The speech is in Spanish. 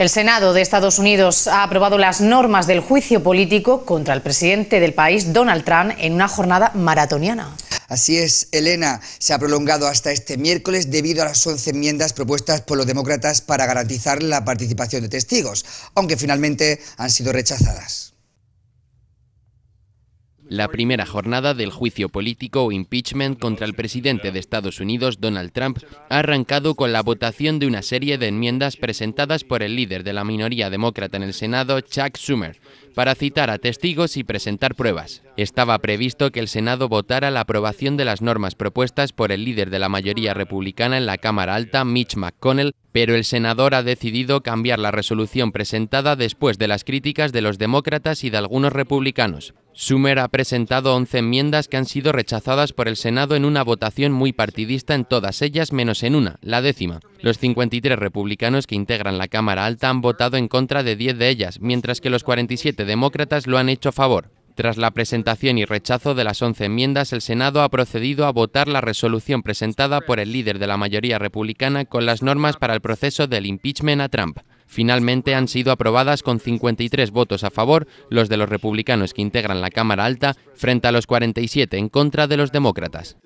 El Senado de Estados Unidos ha aprobado las normas del juicio político contra el presidente del país, Donald Trump, en una jornada maratoniana. Así es, Elena, se ha prolongado hasta este miércoles debido a las 11 enmiendas propuestas por los demócratas para garantizar la participación de testigos, aunque finalmente han sido rechazadas la primera jornada del juicio político o impeachment contra el presidente de Estados Unidos, Donald Trump, ha arrancado con la votación de una serie de enmiendas presentadas por el líder de la minoría demócrata en el Senado, Chuck Schumer, para citar a testigos y presentar pruebas. Estaba previsto que el Senado votara la aprobación de las normas propuestas por el líder de la mayoría republicana en la Cámara Alta, Mitch McConnell, pero el senador ha decidido cambiar la resolución presentada después de las críticas de los demócratas y de algunos republicanos. Schumer ha presentado 11 enmiendas que han sido rechazadas por el Senado en una votación muy partidista en todas ellas menos en una, la décima. Los 53 republicanos que integran la Cámara Alta han votado en contra de 10 de ellas, mientras que los 47 demócratas lo han hecho a favor. Tras la presentación y rechazo de las 11 enmiendas, el Senado ha procedido a votar la resolución presentada por el líder de la mayoría republicana con las normas para el proceso del impeachment a Trump. Finalmente han sido aprobadas con 53 votos a favor, los de los republicanos que integran la Cámara Alta, frente a los 47 en contra de los demócratas.